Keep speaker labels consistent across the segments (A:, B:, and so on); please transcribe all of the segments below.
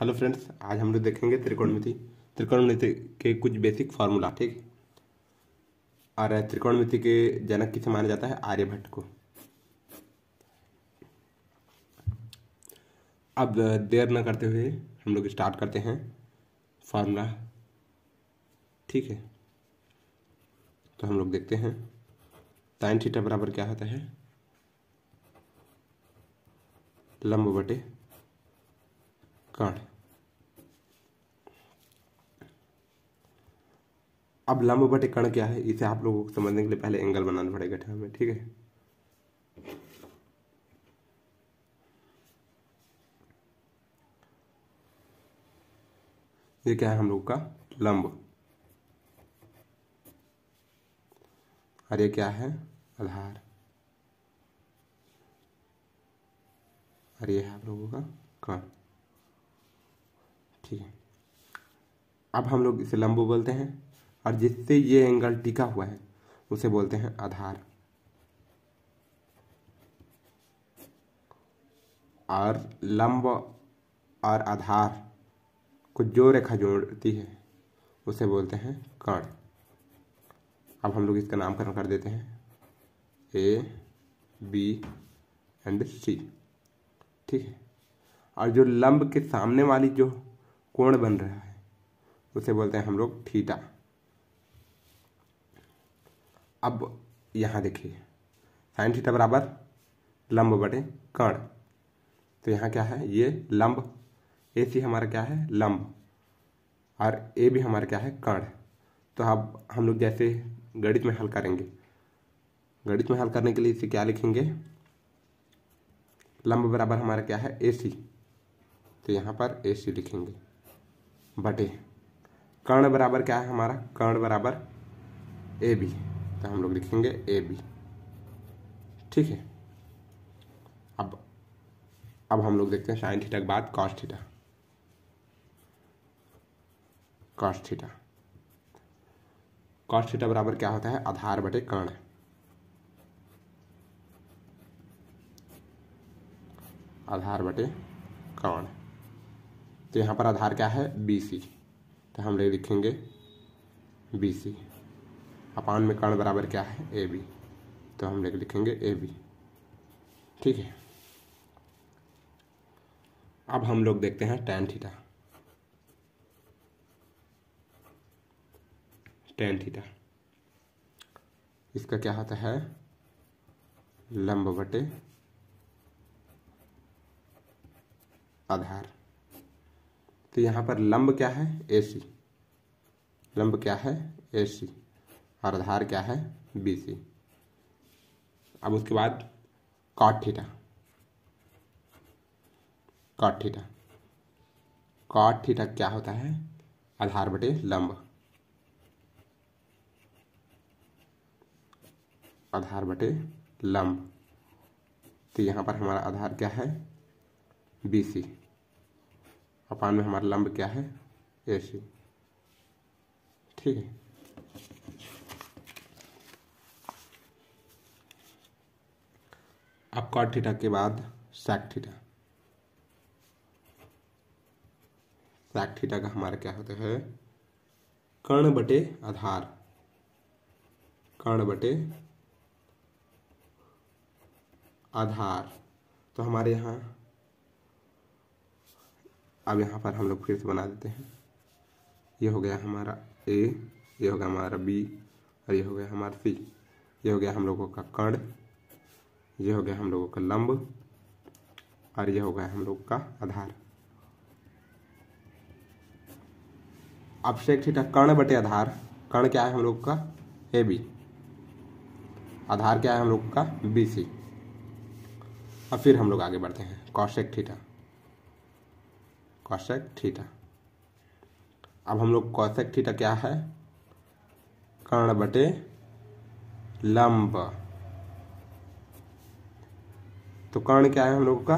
A: hello friends आज हम लोग देखेंगे त्रिकोणमिति त्रिकोणमिति के कुछ बेसिक फार्मूला ठीक और त्रिकोणमिति के जनक किसे माना जाता है आर्यभट्ट को अब देर ना करते हुए हम लोग स्टार्ट करते हैं फार्मूला ठीक है तो हम लोग देखते हैं साइन थीटा बराबर क्या होता है लंब बटे कर्ण अब लंब बटे कण क्या है इसे आप लोगों को समझने के लिए पहले एंगल बनाना पड़ेगा है ठीक है ये क्या है हम लोग का लंब और ये क्या है आधार और ये है आप लोगों का कण ठीक है अब हम लोग इसे लंबू बोलते हैं और जिससे ये एंगल टिका हुआ है उसे बोलते हैं आधार और लंब और आधार को जो रेखा जोड़ती है उसे बोलते हैं कर्ण अब हम लोग इसका नामकरण कर देते हैं ए बी एंड सी ठीक है और जो लंब के सामने वाली जो कोण बन रहा है उसे बोलते हैं हम लोग थीटा अब यहाँ देखिए साइन थीटा बराबर लंब बटे कर्ण तो यहाँ क्या है ये लंब ए सी हमारा क्या है लंब और ए भी हमारा क्या है कर्ण तो अब हम लोग जैसे गणित में हल करेंगे गणित में हल करने के लिए इसे क्या लिखेंगे लंब बराबर हमारा क्या है ए सी तो यहाँ पर ए सी लिखेंगे बटे कर्ण बराबर क्या है हमारा कर्ण बराबर ए बी तो हम लोग लिखेंगे ए बी ठीक है अब अब हम लोग देखते हैं साइन थीटा के बाद cos theta cos theta cos theta बराबर क्या होता है आधार बटे कर्ण आधार बटे कर्ण तो यहाँ पर आधार क्या है बी सी तो हम लोग लिखेंगे बी सी अपान में कर्ण बराबर क्या है ए बी तो हम लिख लिखेंगे ए बी ठीक है अब हम लोग देखते हैं टेन थीटा टेन थीटा इसका क्या होता है लंब बटे आधार तो यहाँ पर लंब क्या है ए सी लंब क्या है ए सी और आधार क्या है बी सी अब उसके बाद cot theta cot theta cot theta क्या होता है आधार बटे लंब आधार बटे लंब तो यहाँ पर हमारा आधार क्या है बी सी अपान में हमारा लंब क्या है ए सी ठीक है अब कॉट थीटा के बाद सैक थीटा सैक थीटा का हमारा क्या होता है कर्ण बटे आधार कर्ण बटे आधार तो हमारे यहाँ अब यहाँ पर हम लोग फिर से बना देते हैं ये हो गया हमारा ए ये हो गया हमारा बी और ये हो गया हमारा सी ये हो गया हम लोगों का कर्ण ये हो गया हम लोगों का लंब और यह हो गया हम लोग का आधार अब सेक थीटा कर्ण बटे आधार कर्ण क्या है हम लोग का ए बी आधार क्या है हम लोग का बी सी और फिर हम लोग आगे बढ़ते हैं कौशेक थीटा कौशेक थीटा अब हम लोग कौशेक थीटा क्या है कर्ण बटे लंब तो कर्ण क्या है हम लोगों का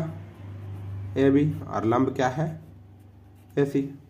A: ए बी और लंब क्या है ए सी